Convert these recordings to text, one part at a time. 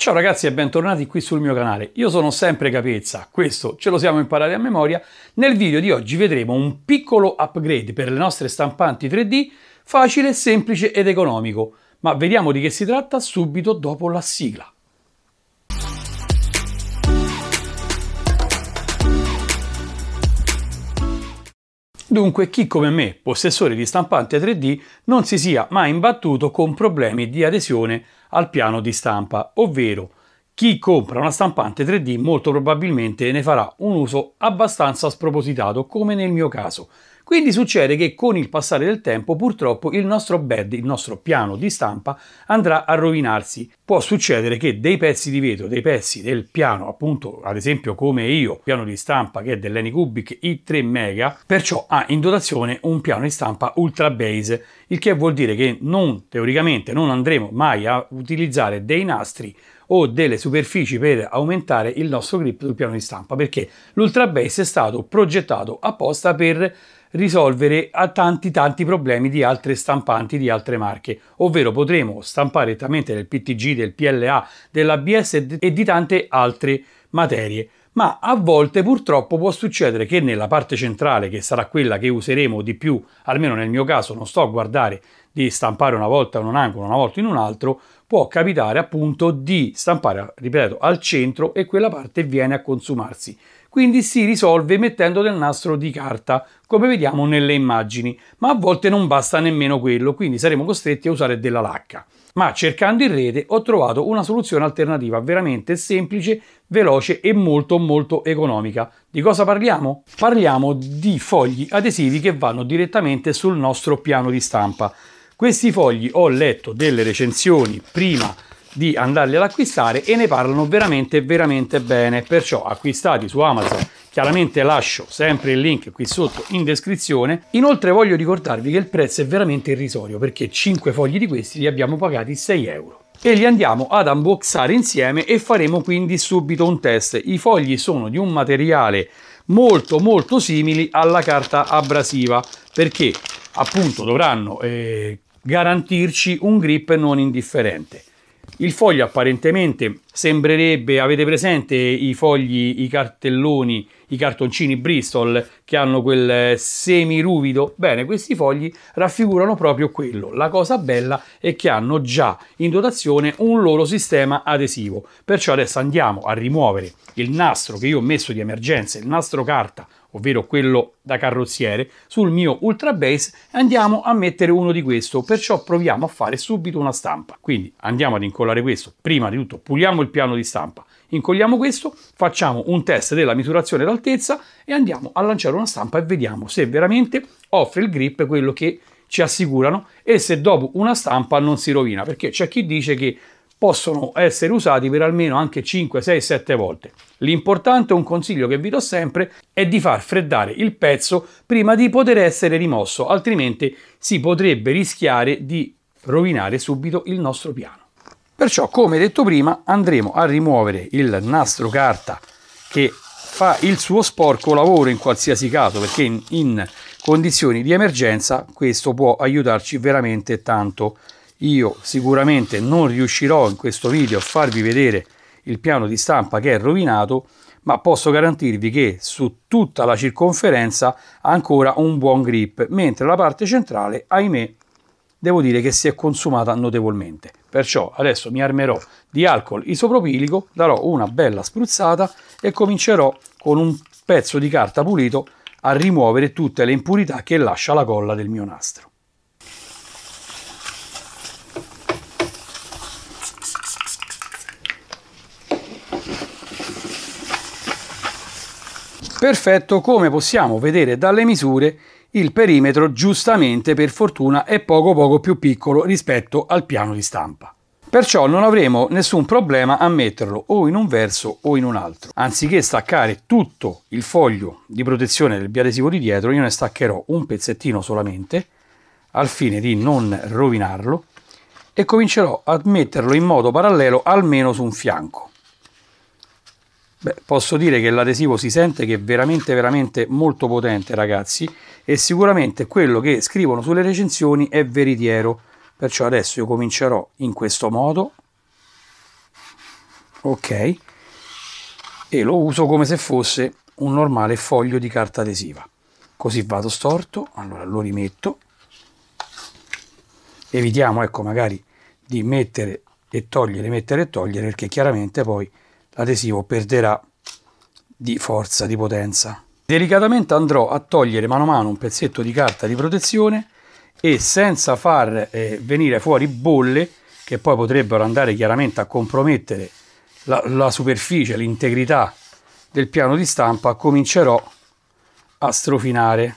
Ciao ragazzi e bentornati qui sul mio canale. Io sono sempre Capezza, questo ce lo siamo imparati a memoria. Nel video di oggi vedremo un piccolo upgrade per le nostre stampanti 3D, facile, semplice ed economico. Ma vediamo di che si tratta subito dopo la sigla. Dunque chi come me, possessore di stampante 3D, non si sia mai imbattuto con problemi di adesione al piano di stampa, ovvero chi compra una stampante 3D molto probabilmente ne farà un uso abbastanza spropositato, come nel mio caso, quindi succede che con il passare del tempo purtroppo il nostro bed, il nostro piano di stampa andrà a rovinarsi. Può succedere che dei pezzi di vetro, dei pezzi del piano, appunto ad esempio come io, piano di stampa che è dell'Anycubic i3 Mega, perciò ha in dotazione un piano di stampa ultra base, il che vuol dire che non teoricamente non andremo mai a utilizzare dei nastri o delle superfici per aumentare il nostro grip sul piano di stampa perché l'ultra base è stato progettato apposta per risolvere a tanti tanti problemi di altre stampanti di altre marche, ovvero potremo stampare esattamente del PTG, del PLA, dell'ABS e di tante altre materie. Ma a volte purtroppo può succedere che nella parte centrale, che sarà quella che useremo di più, almeno nel mio caso non sto a guardare di stampare una volta in un angolo, una volta in un altro, può capitare appunto di stampare, ripeto, al centro e quella parte viene a consumarsi quindi si risolve mettendo del nastro di carta, come vediamo nelle immagini, ma a volte non basta nemmeno quello, quindi saremo costretti a usare della lacca. Ma cercando in rete ho trovato una soluzione alternativa veramente semplice, veloce e molto molto economica. Di cosa parliamo? Parliamo di fogli adesivi che vanno direttamente sul nostro piano di stampa. Questi fogli ho letto delle recensioni prima di andarli ad acquistare e ne parlano veramente veramente bene perciò acquistati su Amazon chiaramente lascio sempre il link qui sotto in descrizione inoltre voglio ricordarvi che il prezzo è veramente irrisorio perché 5 fogli di questi li abbiamo pagati 6 euro e li andiamo ad unboxare insieme e faremo quindi subito un test. I fogli sono di un materiale molto molto simili alla carta abrasiva perché appunto dovranno eh, garantirci un grip non indifferente. Il foglio apparentemente sembrerebbe, avete presente i fogli, i cartelloni, i cartoncini Bristol che hanno quel eh, semi ruvido? Bene, questi fogli raffigurano proprio quello. La cosa bella è che hanno già in dotazione un loro sistema adesivo. Perciò adesso andiamo a rimuovere il nastro che io ho messo di emergenza, il nastro carta, ovvero quello da carrozziere, sul mio Ultra Base andiamo a mettere uno di questo, perciò proviamo a fare subito una stampa. Quindi andiamo ad incollare questo, prima di tutto puliamo il il piano di stampa. Incolliamo questo, facciamo un test della misurazione d'altezza e andiamo a lanciare una stampa e vediamo se veramente offre il grip quello che ci assicurano e se dopo una stampa non si rovina, perché c'è chi dice che possono essere usati per almeno anche 5, 6, 7 volte. L'importante, un consiglio che vi do sempre, è di far freddare il pezzo prima di poter essere rimosso, altrimenti si potrebbe rischiare di rovinare subito il nostro piano. Perciò, come detto prima, andremo a rimuovere il nastro carta che fa il suo sporco lavoro in qualsiasi caso, perché in, in condizioni di emergenza questo può aiutarci veramente tanto. Io sicuramente non riuscirò in questo video a farvi vedere il piano di stampa che è rovinato, ma posso garantirvi che su tutta la circonferenza ha ancora un buon grip, mentre la parte centrale, ahimè, devo dire che si è consumata notevolmente. Perciò adesso mi armerò di alcol isopropilico, darò una bella spruzzata e comincerò con un pezzo di carta pulito a rimuovere tutte le impurità che lascia la colla del mio nastro. Perfetto, come possiamo vedere dalle misure, il perimetro giustamente per fortuna è poco poco più piccolo rispetto al piano di stampa. Perciò non avremo nessun problema a metterlo o in un verso o in un altro. Anziché staccare tutto il foglio di protezione del biadesivo di dietro, io ne staccherò un pezzettino solamente, al fine di non rovinarlo, e comincerò a metterlo in modo parallelo almeno su un fianco. Beh, posso dire che l'adesivo si sente che è veramente veramente molto potente ragazzi e sicuramente quello che scrivono sulle recensioni è veritiero perciò adesso io comincerò in questo modo ok e lo uso come se fosse un normale foglio di carta adesiva così vado storto allora lo rimetto evitiamo ecco magari di mettere e togliere mettere e togliere perché chiaramente poi l'adesivo perderà di forza, di potenza. Delicatamente andrò a togliere mano a mano un pezzetto di carta di protezione e senza far eh, venire fuori bolle che poi potrebbero andare chiaramente a compromettere la, la superficie, l'integrità del piano di stampa, comincerò a strofinare.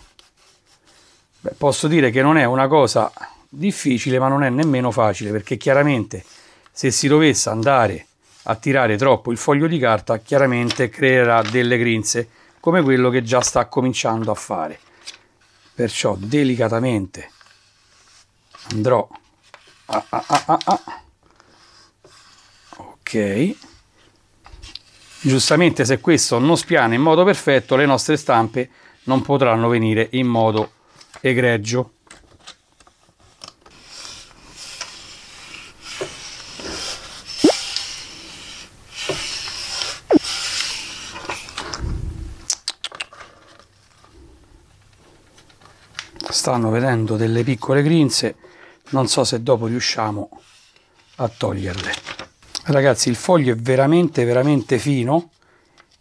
Beh, posso dire che non è una cosa difficile ma non è nemmeno facile perché chiaramente se si dovesse andare a a tirare troppo il foglio di carta chiaramente creerà delle grinze come quello che già sta cominciando a fare perciò delicatamente andrò a, a, a, ok giustamente se questo non spiana in modo perfetto le nostre stampe non potranno venire in modo egregio stanno vedendo delle piccole grinze non so se dopo riusciamo a toglierle ragazzi il foglio è veramente veramente fino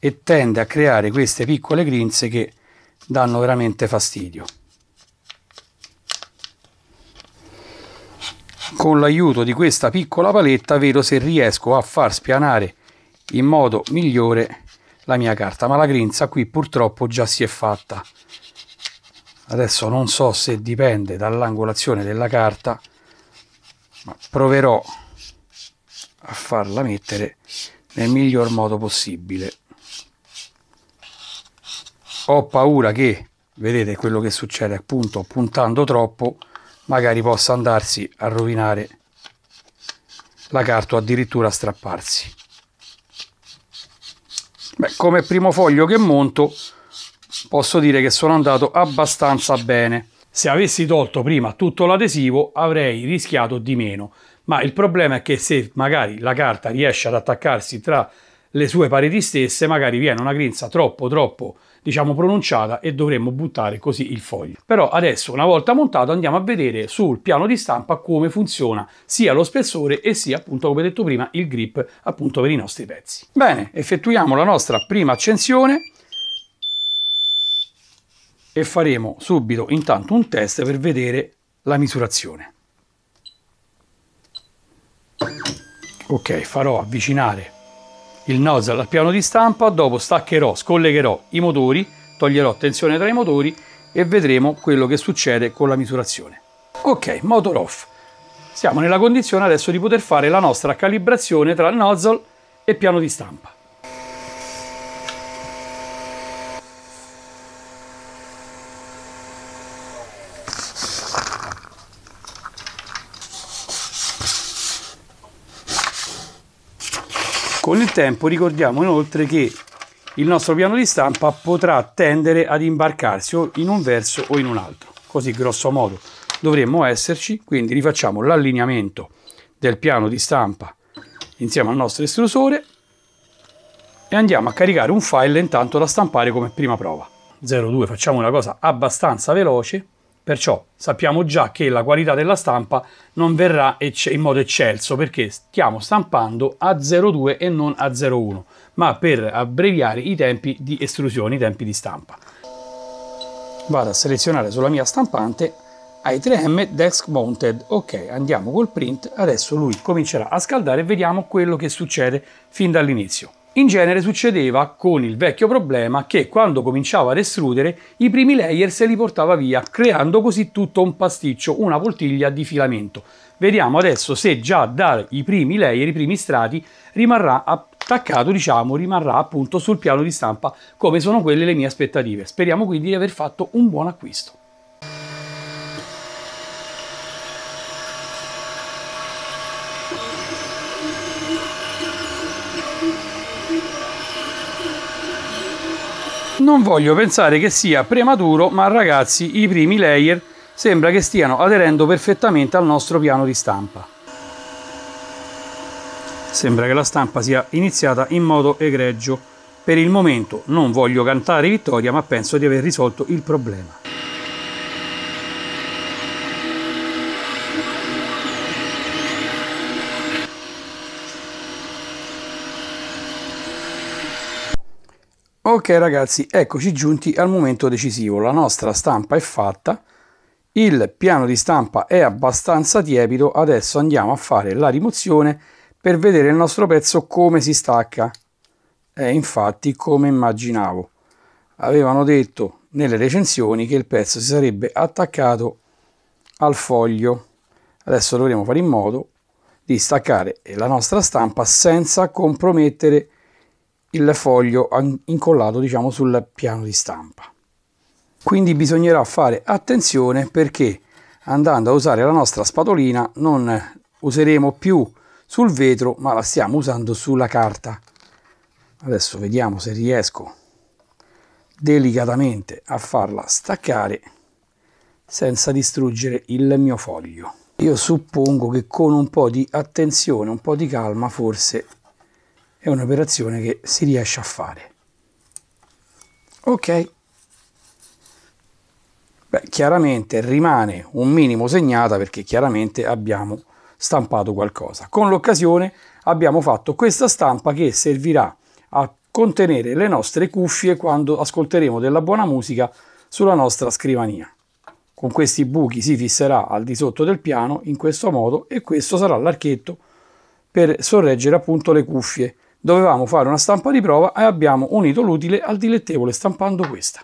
e tende a creare queste piccole grinze che danno veramente fastidio con l'aiuto di questa piccola paletta vedo se riesco a far spianare in modo migliore la mia carta ma la grinza qui purtroppo già si è fatta adesso non so se dipende dall'angolazione della carta ma proverò a farla mettere nel miglior modo possibile ho paura che vedete quello che succede appunto puntando troppo magari possa andarsi a rovinare la carta o addirittura a strapparsi Beh, come primo foglio che monto posso dire che sono andato abbastanza bene. Se avessi tolto prima tutto l'adesivo avrei rischiato di meno, ma il problema è che se magari la carta riesce ad attaccarsi tra le sue pareti stesse, magari viene una grinza troppo troppo diciamo pronunciata e dovremmo buttare così il foglio. Però adesso una volta montato andiamo a vedere sul piano di stampa come funziona sia lo spessore e sia appunto come detto prima il grip appunto per i nostri pezzi. Bene, effettuiamo la nostra prima accensione e faremo subito intanto un test per vedere la misurazione. Ok, farò avvicinare il nozzle al piano di stampa, dopo staccherò, scollegherò i motori, toglierò tensione tra i motori e vedremo quello che succede con la misurazione. Ok, motor off. Siamo nella condizione adesso di poter fare la nostra calibrazione tra nozzle e piano di stampa. Con il tempo ricordiamo inoltre che il nostro piano di stampa potrà tendere ad imbarcarsi o in un verso o in un altro. Così grosso modo dovremmo esserci, quindi rifacciamo l'allineamento del piano di stampa insieme al nostro estrusore e andiamo a caricare un file intanto da stampare come prima prova. 02 facciamo una cosa abbastanza veloce Perciò sappiamo già che la qualità della stampa non verrà in modo eccelso perché stiamo stampando a 0,2 e non a 0,1, ma per abbreviare i tempi di estrusione, i tempi di stampa. Vado a selezionare sulla mia stampante i3M Desk Mounted. Ok, andiamo col print, adesso lui comincerà a scaldare e vediamo quello che succede fin dall'inizio. In genere succedeva con il vecchio problema che quando cominciava ad estrudere i primi layer se li portava via creando così tutto un pasticcio, una poltiglia di filamento. Vediamo adesso se già dai primi layer, i primi strati, rimarrà attaccato, diciamo, rimarrà appunto sul piano di stampa come sono quelle le mie aspettative. Speriamo quindi di aver fatto un buon acquisto. Non voglio pensare che sia prematuro, ma ragazzi, i primi layer sembra che stiano aderendo perfettamente al nostro piano di stampa. Sembra che la stampa sia iniziata in modo egregio. Per il momento non voglio cantare vittoria, ma penso di aver risolto il problema. Ok ragazzi, eccoci giunti al momento decisivo, la nostra stampa è fatta, il piano di stampa è abbastanza tiepido, adesso andiamo a fare la rimozione per vedere il nostro pezzo come si stacca. È eh, infatti come immaginavo, avevano detto nelle recensioni che il pezzo si sarebbe attaccato al foglio. Adesso dovremo fare in modo di staccare la nostra stampa senza compromettere il foglio incollato diciamo sul piano di stampa quindi bisognerà fare attenzione perché andando a usare la nostra spatolina non useremo più sul vetro ma la stiamo usando sulla carta adesso vediamo se riesco delicatamente a farla staccare senza distruggere il mio foglio io suppongo che con un po di attenzione un po di calma forse è un'operazione che si riesce a fare. Ok. Beh, chiaramente rimane un minimo segnata perché chiaramente abbiamo stampato qualcosa. Con l'occasione abbiamo fatto questa stampa che servirà a contenere le nostre cuffie quando ascolteremo della buona musica sulla nostra scrivania. Con questi buchi si fisserà al di sotto del piano in questo modo e questo sarà l'archetto per sorreggere appunto le cuffie dovevamo fare una stampa di prova e abbiamo unito l'utile al dilettevole stampando questa.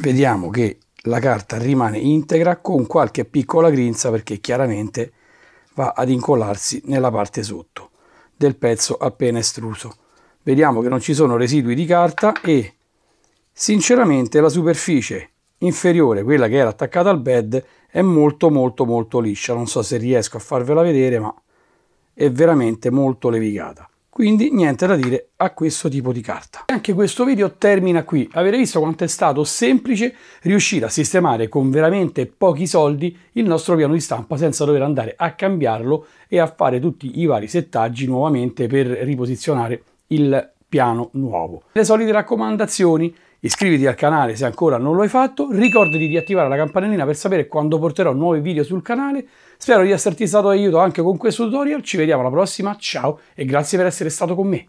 Vediamo che la carta rimane integra con qualche piccola grinza perché chiaramente va ad incollarsi nella parte sotto del pezzo appena estruso. Vediamo che non ci sono residui di carta e sinceramente la superficie inferiore, quella che era attaccata al bed, è molto molto molto liscia. Non so se riesco a farvela vedere ma è veramente molto levigata. Quindi niente da dire a questo tipo di carta. Anche questo video termina qui. Avete visto quanto è stato semplice riuscire a sistemare con veramente pochi soldi il nostro piano di stampa senza dover andare a cambiarlo e a fare tutti i vari settaggi nuovamente per riposizionare il piano nuovo. Le solite raccomandazioni Iscriviti al canale se ancora non lo hai fatto, ricordati di attivare la campanellina per sapere quando porterò nuovi video sul canale. Spero di esserti stato d'aiuto anche con questo tutorial, ci vediamo alla prossima, ciao e grazie per essere stato con me.